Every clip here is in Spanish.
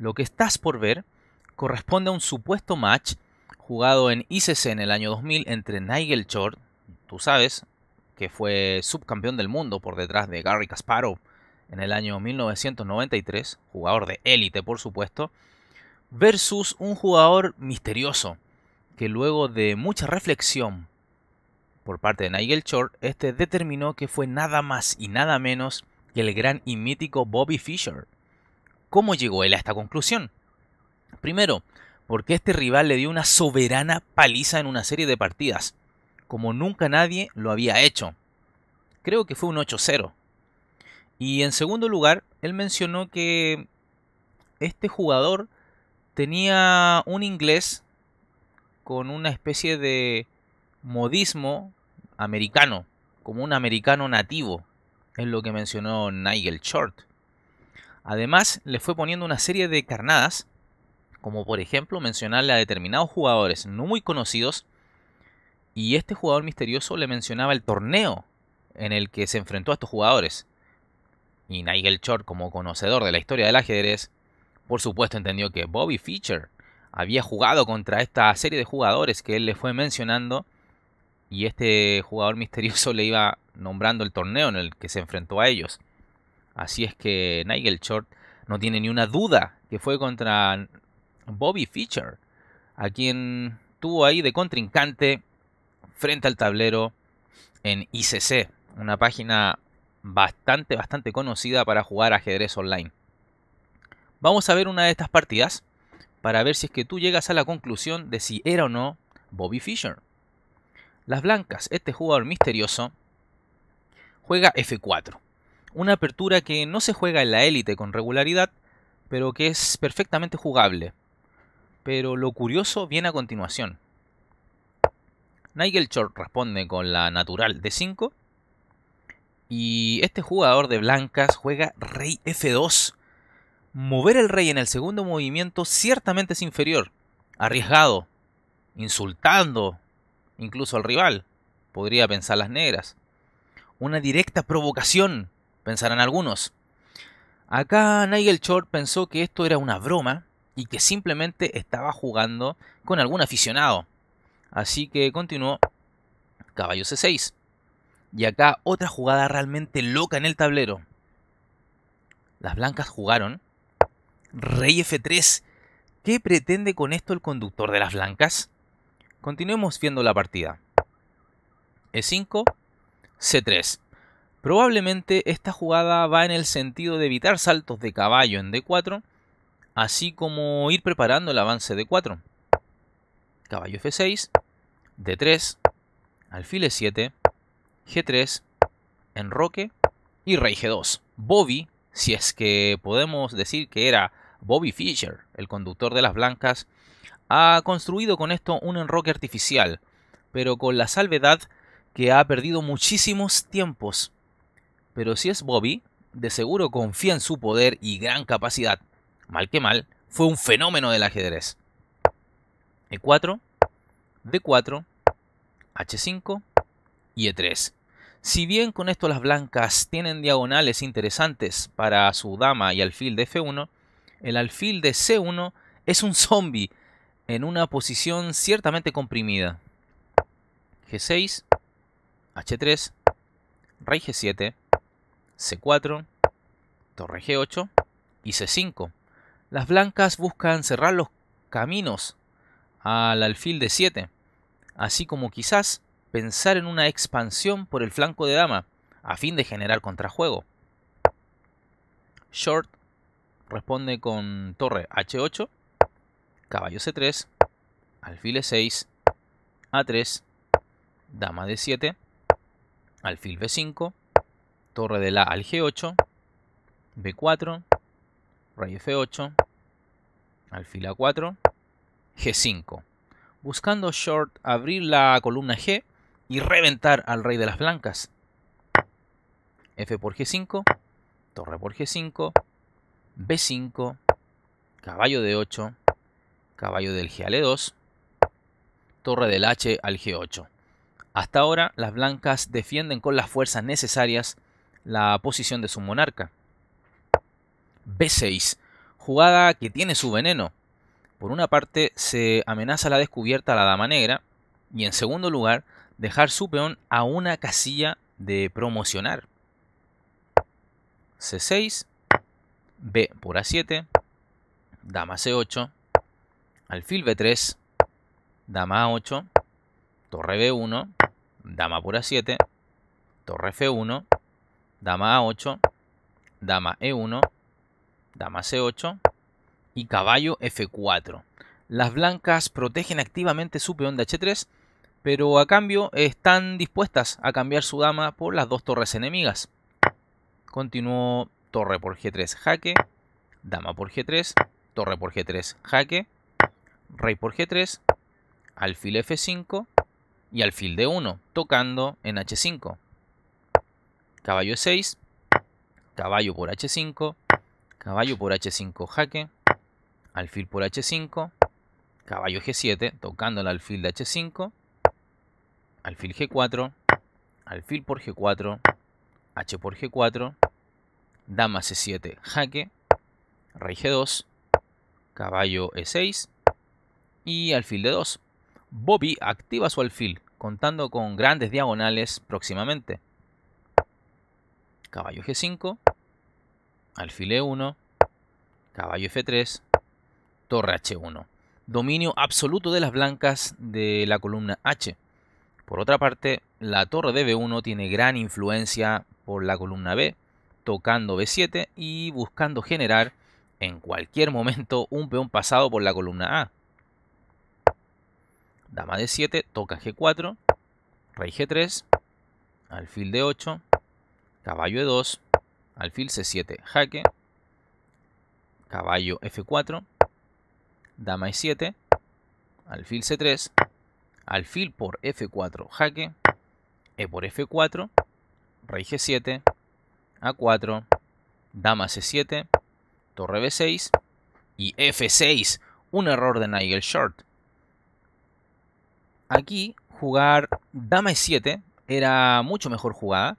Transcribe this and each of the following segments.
Lo que estás por ver corresponde a un supuesto match jugado en ICC en el año 2000 entre Nigel Short, tú sabes, que fue subcampeón del mundo por detrás de Gary Kasparov en el año 1993, jugador de élite por supuesto, versus un jugador misterioso que luego de mucha reflexión por parte de Nigel Short, este determinó que fue nada más y nada menos que el gran y mítico Bobby Fischer. ¿Cómo llegó él a esta conclusión? Primero, porque este rival le dio una soberana paliza en una serie de partidas, como nunca nadie lo había hecho. Creo que fue un 8-0. Y en segundo lugar, él mencionó que este jugador tenía un inglés con una especie de modismo americano, como un americano nativo, es lo que mencionó Nigel Short. Además, le fue poniendo una serie de carnadas, como por ejemplo mencionarle a determinados jugadores no muy conocidos, y este jugador misterioso le mencionaba el torneo en el que se enfrentó a estos jugadores. Y Nigel Short, como conocedor de la historia del ajedrez, por supuesto entendió que Bobby Fischer había jugado contra esta serie de jugadores que él le fue mencionando y este jugador misterioso le iba nombrando el torneo en el que se enfrentó a ellos. Así es que Nigel Short no tiene ni una duda que fue contra Bobby Fischer, a quien tuvo ahí de contrincante frente al tablero en ICC, una página bastante, bastante conocida para jugar ajedrez online. Vamos a ver una de estas partidas para ver si es que tú llegas a la conclusión de si era o no Bobby Fischer. Las blancas, este jugador misterioso, juega F4. Una apertura que no se juega en la élite con regularidad, pero que es perfectamente jugable. Pero lo curioso viene a continuación. Nigel Short responde con la natural d 5. Y este jugador de blancas juega rey F2. Mover el rey en el segundo movimiento ciertamente es inferior, arriesgado, insultando incluso al rival, podría pensar las negras. Una directa provocación pensarán algunos. Acá Nigel Short pensó que esto era una broma y que simplemente estaba jugando con algún aficionado. Así que continuó caballo C6. Y acá otra jugada realmente loca en el tablero. Las blancas jugaron rey F3. ¿Qué pretende con esto el conductor de las blancas? Continuemos viendo la partida. E5, C3. Probablemente esta jugada va en el sentido de evitar saltos de caballo en D4, así como ir preparando el avance de 4. Caballo F6, D3, alfil E7, G3, enroque y rey G2. Bobby, si es que podemos decir que era Bobby Fischer, el conductor de las blancas, ha construido con esto un enroque artificial, pero con la salvedad que ha perdido muchísimos tiempos pero si es Bobby, de seguro confía en su poder y gran capacidad. Mal que mal, fue un fenómeno del ajedrez. E4, D4, H5 y E3. Si bien con esto las blancas tienen diagonales interesantes para su dama y alfil de F1, el alfil de C1 es un zombie en una posición ciertamente comprimida. G6, H3, Rey G7, C4, torre G8 y C5. Las blancas buscan cerrar los caminos al alfil de 7, así como quizás pensar en una expansión por el flanco de dama, a fin de generar contrajuego. Short responde con torre H8, caballo C3, alfil E6, A3, dama D7, alfil B5, torre del A al G8, B4, rey F8, alfil A4, G5. Buscando short abrir la columna G y reventar al rey de las blancas. F por G5, torre por G5, B5, caballo de 8, caballo del G al E2, torre del H al G8. Hasta ahora las blancas defienden con las fuerzas necesarias la posición de su monarca. B6. Jugada que tiene su veneno. Por una parte, se amenaza la descubierta a la dama negra y en segundo lugar, dejar su peón a una casilla de promocionar. C6, B por A7, dama C8, alfil B3, dama A8, torre B1, dama por A7, torre F1, dama A8, dama E1, dama C8 y caballo F4. Las blancas protegen activamente su peón de H3, pero a cambio están dispuestas a cambiar su dama por las dos torres enemigas. Continuó torre por G3 jaque, dama por G3, torre por G3 jaque, rey por G3, alfil F5 y alfil D1, tocando en H5 caballo E6, caballo por H5, caballo por H5 jaque, alfil por H5, caballo G7, tocando el alfil de H5, alfil G4, alfil por G4, H por G4, dama C7 jaque, rey G2, caballo E6 y alfil de 2 Bobby activa su alfil, contando con grandes diagonales próximamente caballo G5, alfil E1, caballo F3, torre H1. Dominio absoluto de las blancas de la columna H. Por otra parte, la torre de B1 tiene gran influencia por la columna B, tocando B7 y buscando generar en cualquier momento un peón pasado por la columna A. Dama D7, toca G4, rey G3, alfil D8, caballo E2, alfil C7, jaque, caballo F4, dama E7, alfil C3, alfil por F4, jaque, E por F4, rey G7, A4, dama C7, torre B6 y F6, un error de Nigel Short. Aquí jugar dama E7 era mucho mejor jugada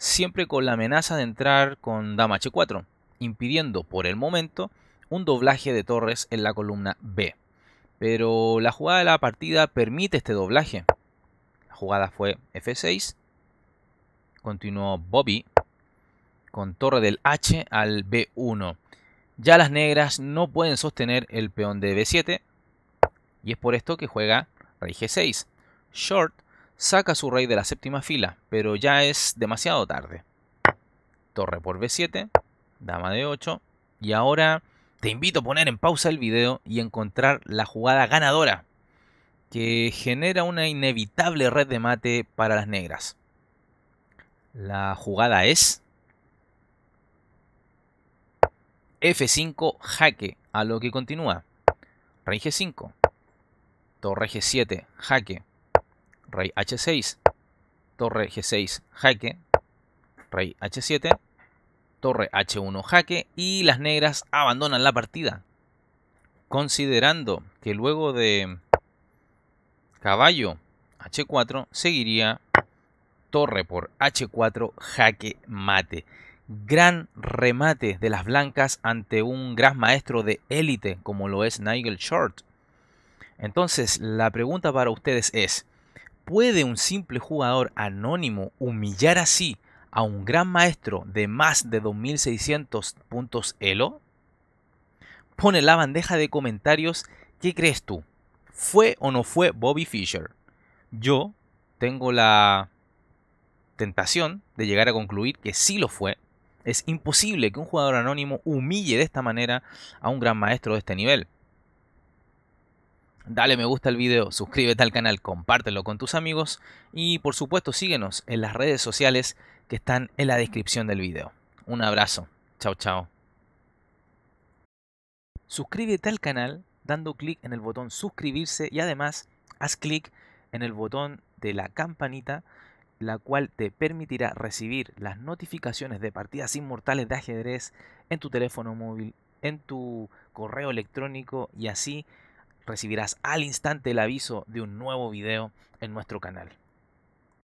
siempre con la amenaza de entrar con Dama H4, impidiendo por el momento un doblaje de torres en la columna B. Pero la jugada de la partida permite este doblaje. La jugada fue F6, continuó Bobby con torre del H al B1. Ya las negras no pueden sostener el peón de B7 y es por esto que juega Rey G6. Short Saca su rey de la séptima fila, pero ya es demasiado tarde. Torre por B7, dama de 8. Y ahora te invito a poner en pausa el video y encontrar la jugada ganadora que genera una inevitable red de mate para las negras. La jugada es F5 jaque, a lo que continúa. Rey G5, torre G7 jaque, rey h6, torre g6, jaque, rey h7, torre h1, jaque y las negras abandonan la partida. Considerando que luego de caballo h4 seguiría torre por h4, jaque mate. Gran remate de las blancas ante un gran maestro de élite como lo es Nigel Short. Entonces, la pregunta para ustedes es, ¿Puede un simple jugador anónimo humillar así a un gran maestro de más de 2600 puntos Elo? Pone la bandeja de comentarios, ¿qué crees tú? ¿Fue o no fue Bobby Fischer? Yo tengo la tentación de llegar a concluir que sí lo fue. Es imposible que un jugador anónimo humille de esta manera a un gran maestro de este nivel. Dale me gusta al video, suscríbete al canal, compártelo con tus amigos y por supuesto síguenos en las redes sociales que están en la descripción del video. Un abrazo, chao chao. Suscríbete al canal dando clic en el botón suscribirse y además haz clic en el botón de la campanita la cual te permitirá recibir las notificaciones de partidas inmortales de ajedrez en tu teléfono móvil, en tu correo electrónico y así recibirás al instante el aviso de un nuevo video en nuestro canal.